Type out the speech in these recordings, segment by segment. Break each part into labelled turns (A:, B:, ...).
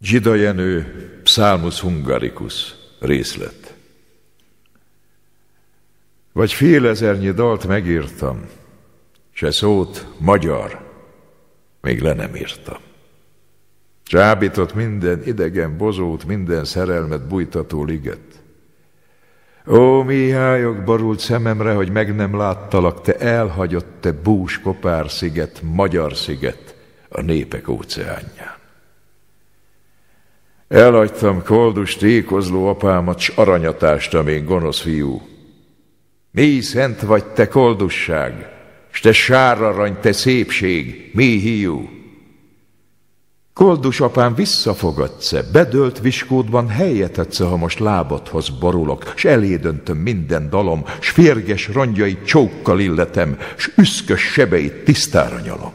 A: Zsida Jenő, Psalmus Hungaricus részlet. Vagy fél ezernyi dalt megírtam, se szót magyar, még le nem írtam. Csábított minden idegen bozót, minden szerelmet bújtató liget. Ó, Mihályok, barult szememre, hogy meg nem láttalak, te elhagyott, te bús kopár sziget, magyar sziget, a népek óceánján. Elhagytam koldus tékozló apámat, s aranyatást, amén gonosz fiú. Mi szent vagy te koldusság, s te sárarany, te szépség, mi hiú. Koldus apám visszafogadsz-e, bedölt viskódban helyet adsz ha most lábadhoz borulok, s elédöntöm minden dalom, s férges rongyai csókkal illetem, s üszkös sebeit tisztára nyalom.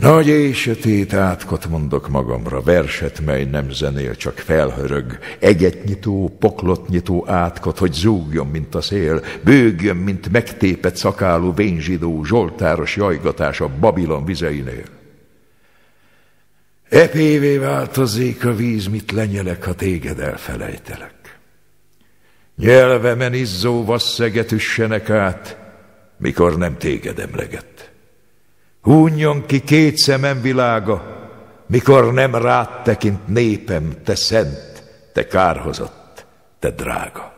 A: Nagy és sötét átkot mondok magamra, verset, mely nem zenél, csak felhörög, egetnyitó, poklotnyitó átkot, hogy zúgjon, mint a szél, bőgjön, mint megtépet szakálú vénzsidó, zsoltáros jajgatás a Babilon vizeinél. Epévé változik a víz, mit lenyelek, ha téged elfelejtelek. Nyelvemen izzó vasszeget üssenek át, mikor nem téged emlegett. Húnjon ki két szemem világa, mikor nem rád tekint népem, te szent, te kárhozott, te drága.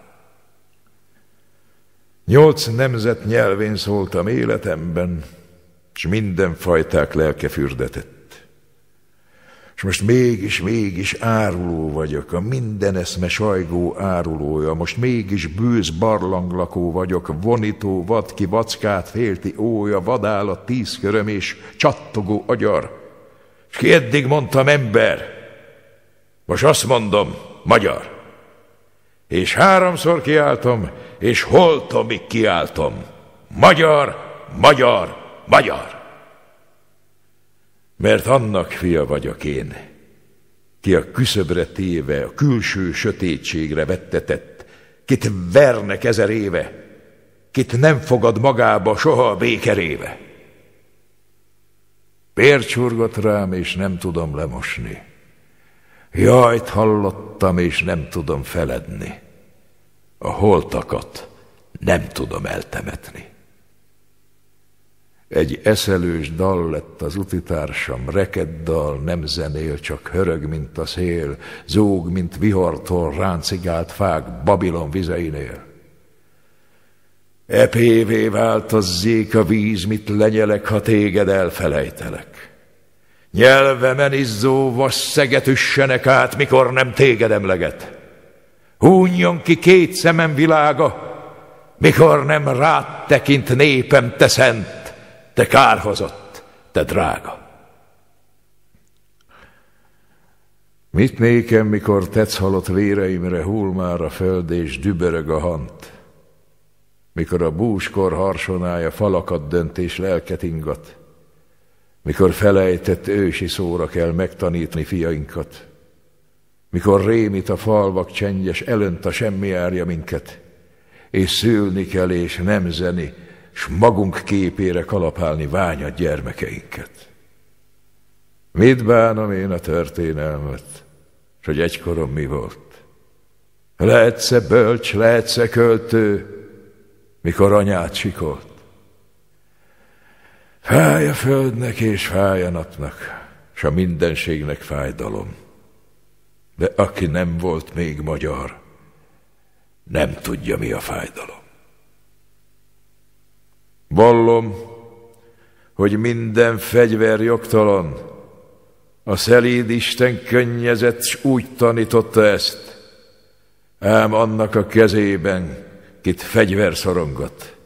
A: Nyolc nemzet nyelvén szóltam életemben, s minden fajták lelke fürdetett és most mégis, mégis áruló vagyok, a minden eszme sajgó árulója, most mégis bűz barlanglakó vagyok, vonító, vadki, vackát, félti ója, vadállat, tízköröm és csattogó agyar. És ki eddig mondtam ember, most azt mondom, magyar. És háromszor kiáltom, és holtomig kiáltom. Magyar, magyar, magyar! mert annak fia vagyok én, ki a küszöbre téve, a külső sötétségre vettetett, kit vernek ezer éve, kit nem fogad magába soha a békeréve. Bércsurgott rám, és nem tudom lemosni. Jajt hallottam, és nem tudom feledni. A holtakat nem tudom eltemetni. Egy eszelős dal lett az utitársam, dal, nem zenél, csak hörög, mint a szél, zúg, mint vihartól ráncigált fák Babilon vizeinél. Epévé változzék a víz, mit lenyelek, ha téged elfelejtelek. Nyelvemen izzó vasszeget üssenek át, mikor nem téged emleget. Húnyjon ki két szemem világa, mikor nem rád tekint népem te szent te kárhozott, te drága. Mit nékem, mikor tetsz halott véreimre hull már a föld és dübörög a hant? Mikor a búskor harsonája falakat dönt és lelket ingat? Mikor felejtett ősi szóra kell megtanítni fiainkat? Mikor rémit a falvak csendes, elönt a semmi árja minket? És szülni kell és nem zeni, s magunk képére kalapálni vágyat gyermekeinket. Mit bánom én a történelmet, s hogy egykorom mi volt? Lehetsz-e bölcs, lehetsz-e költő, mikor anyát sikolt? Fáj a földnek és fáj a napnak, s a mindenségnek fájdalom. De aki nem volt még magyar, nem tudja, mi a fájdalom. Vallom, hogy minden fegyver jogtalan, a szelíd Isten könnyezett, s úgy tanította ezt, ám annak a kezében, kit fegyver szorongat,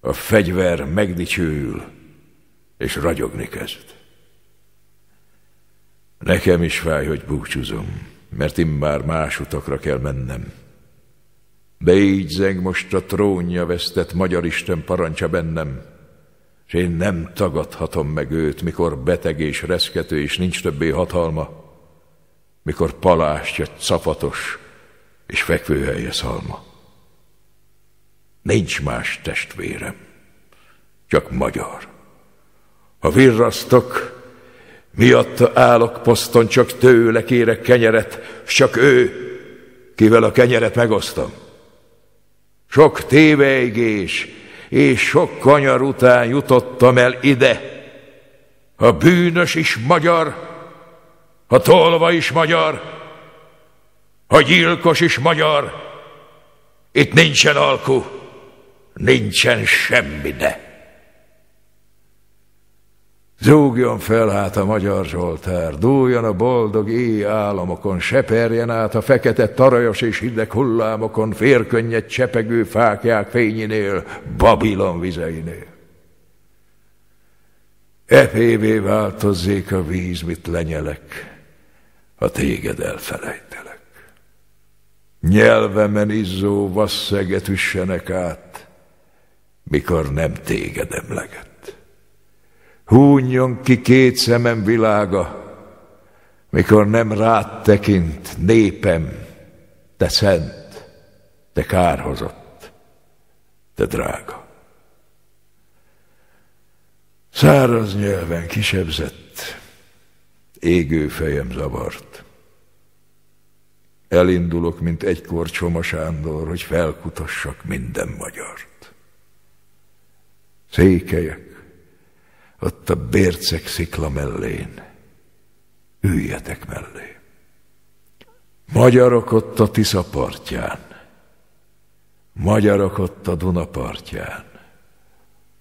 A: a fegyver megdicsőül, és ragyogni kezd. Nekem is fáj, hogy búcsúzom, mert immár más utakra kell mennem. Beígyzeng most a trónja vesztett magyar Isten parancsa bennem, és én nem tagadhatom meg őt, mikor beteg és reszkető, és nincs többé hatalma, mikor palástja szafatos és fekvőhelye szalma. Nincs más testvérem, csak magyar. Ha virrasztok, miatta állok poszton, csak tőle kérek kenyeret, csak ő, kivel a kenyeret megosztom sok tévejgés és sok kanyar után jutottam el ide. A bűnös is magyar, a tolva is magyar, a gyilkos is magyar. Itt nincsen alku, nincsen semmi de. Zúgjon fel hát a magyar Zsoltár, dúljon a boldog éj államokon, seperjen át a fekete tarajos és hideg hullámokon, férkönnyet csepegő fákják fényinél, Babilon vizeinél. Epévé változzék a víz, mit lenyelek, ha téged elfelejtelek. Nyelvemen izzó vasszeget üssenek át, mikor nem téged emleget. Húnyjon ki két szemem világa, mikor nem rád tekint népem, te szent, te kárhozott, te drága. Száraz nyelven kisebzett, égő fejem zavart. Elindulok, mint egykor Csoma Sándor, hogy felkutassak minden magyart. Székelyek, ott a bércek szikla mellén. Üljetek mellé. Magyarok ott a Tisza partján. Magyarok ott a Duna partján.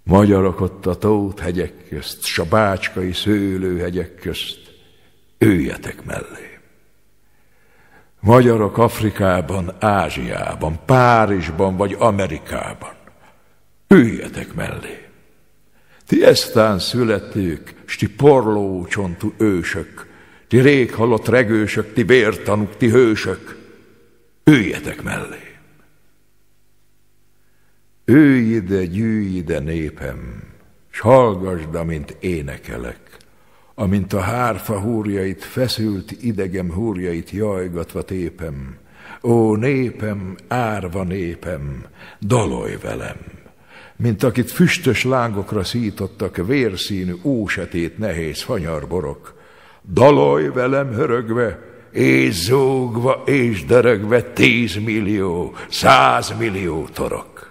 A: Magyarok ott a Tóthegyek közt, szőlő szőlőhegyek közt. Üljetek mellé. Magyarok Afrikában, Ázsiában, Párizsban vagy Amerikában. Üljetek mellé. Ti eztán születők, s ti porlócsontú ősök, ti rég halott regősök, ti vértanuk, ti hősök, üljetek mellé. Őj ide, gyűj ide, népem, s hallgasd, amint énekelek, amint a hárfa húrjait, feszült idegem húrjait jajgatva tépem. Ó, népem, árva népem, dalolj velem! mint akit füstös lángokra szítottak vérszínű ósetét nehéz fanyarborok. Dalolj velem hörögve, és zúgva és deregve tízmillió, százmillió torok.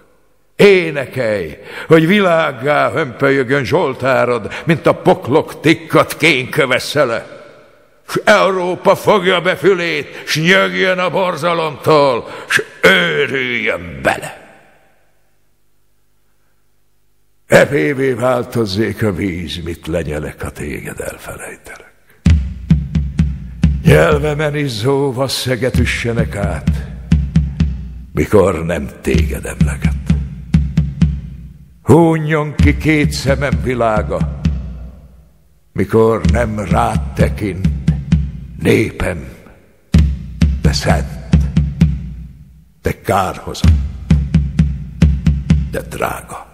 A: Énekelj, hogy világgá hömpölyögön Zsoltárod, mint a poklok tikkat kénkövessele. S Európa fogja be fülét, s nyögjön a borzalomtól, s őrüljön bele. Epévé változzék a víz, mit lenyelek, a téged elfelejtelek. Nyelvemen izzó vasszeget üssenek át, mikor nem téged emleget. Húnyjon ki két szemem világa, mikor nem rád tekint népem, de szent, de kárhozott, de drága.